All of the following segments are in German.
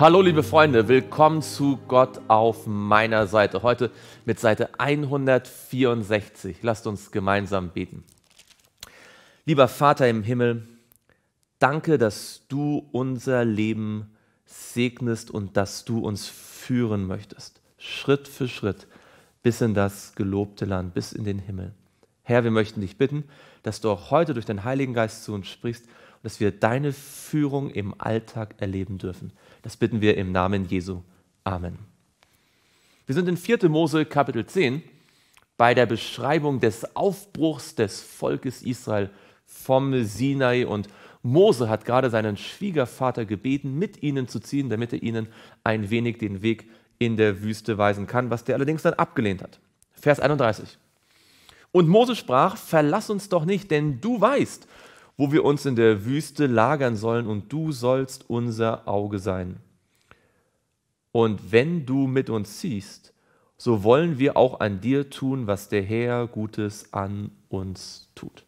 Hallo liebe Freunde, willkommen zu Gott auf meiner Seite. Heute mit Seite 164. Lasst uns gemeinsam beten. Lieber Vater im Himmel, danke, dass du unser Leben segnest und dass du uns führen möchtest, Schritt für Schritt bis in das gelobte Land, bis in den Himmel. Herr, wir möchten dich bitten, dass du auch heute durch den Heiligen Geist zu uns sprichst und dass wir deine Führung im Alltag erleben dürfen. Das bitten wir im Namen Jesu. Amen. Wir sind in 4. Mose Kapitel 10 bei der Beschreibung des Aufbruchs des Volkes Israel vom Sinai und Mose hat gerade seinen Schwiegervater gebeten, mit ihnen zu ziehen, damit er ihnen ein wenig den Weg in der Wüste weisen kann, was der allerdings dann abgelehnt hat. Vers 31. Und Mose sprach, verlass uns doch nicht, denn du weißt, wo wir uns in der Wüste lagern sollen, und du sollst unser Auge sein. Und wenn du mit uns ziehst, so wollen wir auch an dir tun, was der Herr Gutes an uns tut.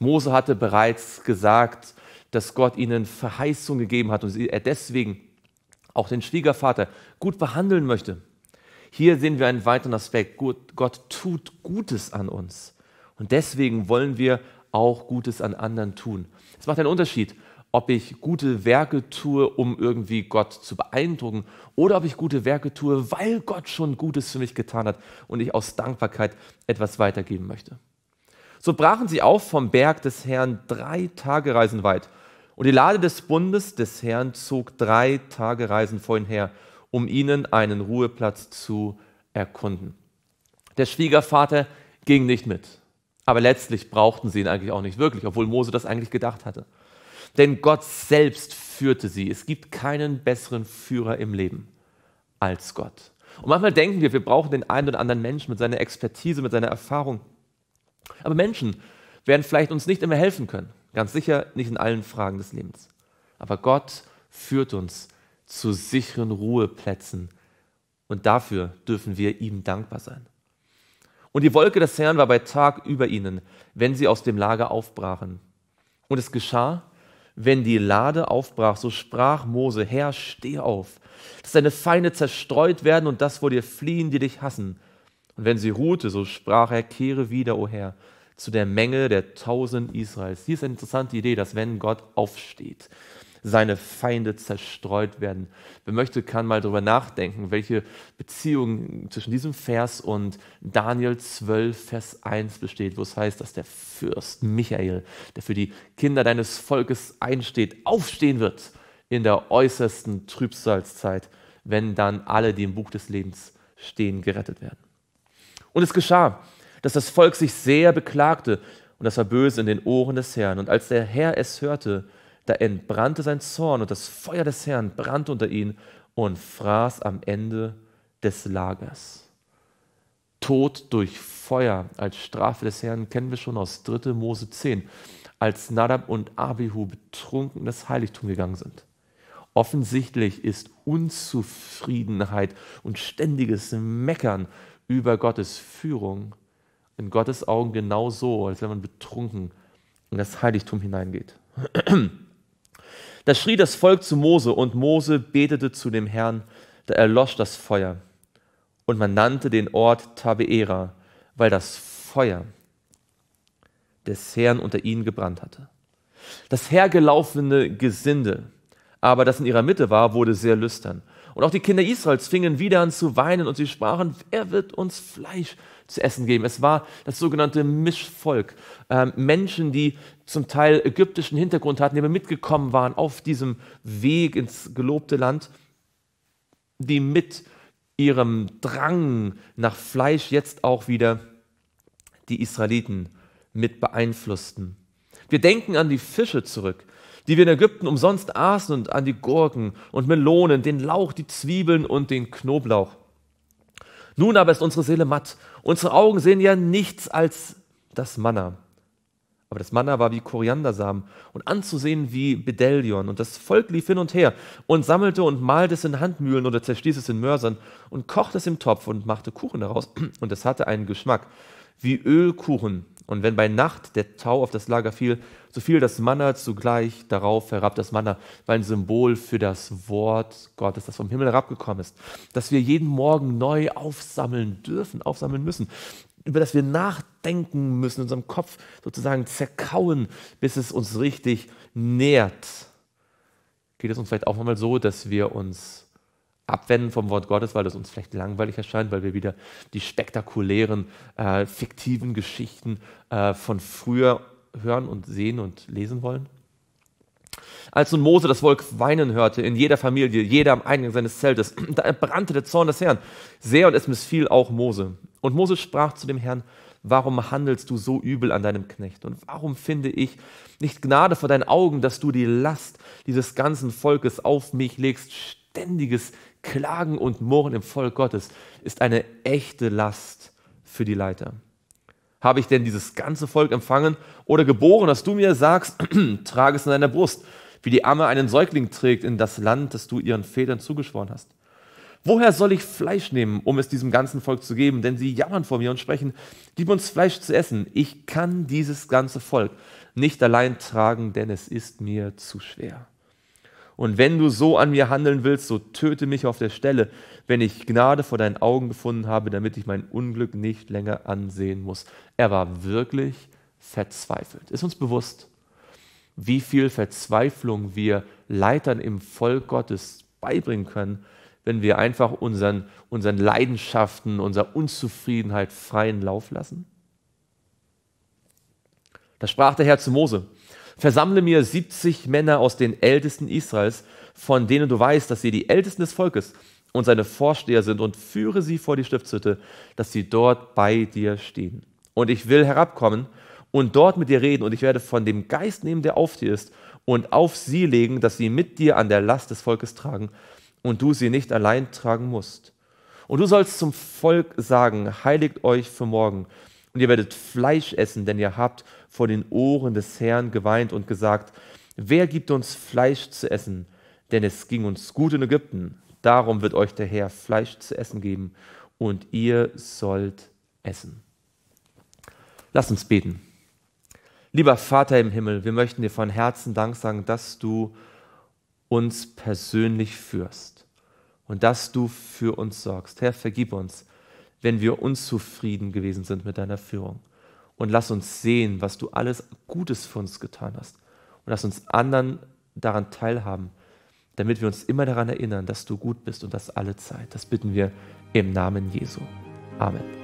Mose hatte bereits gesagt, dass Gott ihnen Verheißung gegeben hat und er deswegen auch den Schwiegervater gut behandeln möchte. Hier sehen wir einen weiteren Aspekt. Gott tut Gutes an uns. Und deswegen wollen wir auch Gutes an anderen tun. Es macht einen Unterschied, ob ich gute Werke tue, um irgendwie Gott zu beeindrucken, oder ob ich gute Werke tue, weil Gott schon Gutes für mich getan hat und ich aus Dankbarkeit etwas weitergeben möchte. So brachen sie auf vom Berg des Herrn drei Tagereisen weit. Und die Lade des Bundes des Herrn zog drei Tagereisen vor ihn her, um ihnen einen Ruheplatz zu erkunden. Der Schwiegervater ging nicht mit. Aber letztlich brauchten sie ihn eigentlich auch nicht wirklich, obwohl Mose das eigentlich gedacht hatte. Denn Gott selbst führte sie. Es gibt keinen besseren Führer im Leben als Gott. Und manchmal denken wir, wir brauchen den einen oder anderen Menschen mit seiner Expertise, mit seiner Erfahrung. Aber Menschen werden vielleicht uns nicht immer helfen können. Ganz sicher nicht in allen Fragen des Lebens. Aber Gott führt uns zu sicheren Ruheplätzen. Und dafür dürfen wir ihm dankbar sein. Und die Wolke des Herrn war bei Tag über ihnen, wenn sie aus dem Lager aufbrachen. Und es geschah, wenn die Lade aufbrach, so sprach Mose, Herr, steh auf, dass deine Feinde zerstreut werden und das vor dir fliehen, die dich hassen. Und wenn sie ruhte, so sprach er, kehre wieder, o oh Herr, zu der Menge der tausend Israels. Hier ist eine interessante Idee, dass wenn Gott aufsteht, seine Feinde zerstreut werden. Wer möchte, kann mal darüber nachdenken, welche Beziehung zwischen diesem Vers und Daniel 12, Vers 1 besteht, wo es heißt, dass der Fürst Michael, der für die Kinder deines Volkes einsteht, aufstehen wird in der äußersten Trübsalzeit, wenn dann alle, die im Buch des Lebens stehen, gerettet werden. Und es geschah, dass das Volk sich sehr beklagte, und das war böse in den Ohren des Herrn. Und als der Herr es hörte, da entbrannte sein Zorn und das Feuer des Herrn brannte unter ihn und fraß am Ende des Lagers. Tod durch Feuer als Strafe des Herrn kennen wir schon aus 3. Mose 10, als Nadab und Abihu betrunken in das Heiligtum gegangen sind. Offensichtlich ist Unzufriedenheit und ständiges Meckern über Gottes Führung in Gottes Augen genauso, als wenn man betrunken in das Heiligtum hineingeht. Da schrie das Volk zu Mose und Mose betete zu dem Herrn, da erlosch das Feuer. Und man nannte den Ort Tabeera, weil das Feuer des Herrn unter ihnen gebrannt hatte. Das hergelaufene Gesinde, aber das in ihrer Mitte war, wurde sehr lüstern. Und auch die Kinder Israels fingen wieder an zu weinen und sie sprachen, wer wird uns Fleisch zu essen geben. Es war das sogenannte Mischvolk. Ähm, Menschen, die zum Teil ägyptischen Hintergrund hatten, die aber mitgekommen waren auf diesem Weg ins gelobte Land, die mit ihrem Drang nach Fleisch jetzt auch wieder die Israeliten mit beeinflussten. Wir denken an die Fische zurück, die wir in Ägypten umsonst aßen und an die Gurken und Melonen, den Lauch, die Zwiebeln und den Knoblauch. Nun aber ist unsere Seele matt. Unsere Augen sehen ja nichts als das Manna. Aber das Manna war wie Koriandersamen und anzusehen wie Bedellion. Und das Volk lief hin und her und sammelte und malte es in Handmühlen oder zerstieß es in Mörsern und kochte es im Topf und machte Kuchen daraus. Und es hatte einen Geschmack wie Ölkuchen. Und wenn bei Nacht der Tau auf das Lager fiel, so fiel das Manna zugleich darauf herab. Das Manna war ein Symbol für das Wort Gottes, das vom Himmel herabgekommen ist, das wir jeden Morgen neu aufsammeln dürfen, aufsammeln müssen, über das wir nachdenken müssen, unserem Kopf sozusagen zerkauen, bis es uns richtig nährt. Geht es uns vielleicht auch nochmal so, dass wir uns abwenden vom Wort Gottes, weil das uns vielleicht langweilig erscheint, weil wir wieder die spektakulären, äh, fiktiven Geschichten äh, von früher hören und sehen und lesen wollen? Als nun Mose das Volk weinen hörte, in jeder Familie, jeder am Eingang seines Zeltes, da brannte der Zorn des Herrn sehr und es missfiel auch Mose. Und Mose sprach zu dem Herrn, warum handelst du so übel an deinem Knecht? Und warum finde ich nicht Gnade vor deinen Augen, dass du die Last dieses ganzen Volkes auf mich legst? ständiges Klagen und Murren im Volk Gottes ist eine echte Last für die Leiter. Habe ich denn dieses ganze Volk empfangen oder geboren, dass du mir sagst, trage es in deiner Brust, wie die Amme einen Säugling trägt in das Land, das du ihren Vätern zugeschworen hast? Woher soll ich Fleisch nehmen, um es diesem ganzen Volk zu geben? Denn sie jammern vor mir und sprechen, gib uns Fleisch zu essen. Ich kann dieses ganze Volk nicht allein tragen, denn es ist mir zu schwer. Und wenn du so an mir handeln willst, so töte mich auf der Stelle, wenn ich Gnade vor deinen Augen gefunden habe, damit ich mein Unglück nicht länger ansehen muss. Er war wirklich verzweifelt. Ist uns bewusst, wie viel Verzweiflung wir Leitern im Volk Gottes beibringen können, wenn wir einfach unseren, unseren Leidenschaften, unserer Unzufriedenheit freien Lauf lassen? Da sprach der Herr zu Mose, Versammle mir 70 Männer aus den Ältesten Israels, von denen du weißt, dass sie die Ältesten des Volkes und seine Vorsteher sind, und führe sie vor die Stiftshütte, dass sie dort bei dir stehen. Und ich will herabkommen und dort mit dir reden, und ich werde von dem Geist nehmen, der auf dir ist, und auf sie legen, dass sie mit dir an der Last des Volkes tragen, und du sie nicht allein tragen musst. Und du sollst zum Volk sagen, heiligt euch für morgen, und ihr werdet Fleisch essen, denn ihr habt vor den Ohren des Herrn geweint und gesagt, wer gibt uns Fleisch zu essen? Denn es ging uns gut in Ägypten. Darum wird euch der Herr Fleisch zu essen geben und ihr sollt essen. Lass uns beten. Lieber Vater im Himmel, wir möchten dir von Herzen Dank sagen, dass du uns persönlich führst und dass du für uns sorgst. Herr, vergib uns, wenn wir unzufrieden gewesen sind mit deiner Führung. Und lass uns sehen, was du alles Gutes für uns getan hast. Und lass uns anderen daran teilhaben, damit wir uns immer daran erinnern, dass du gut bist und das alle Zeit. Das bitten wir im Namen Jesu. Amen.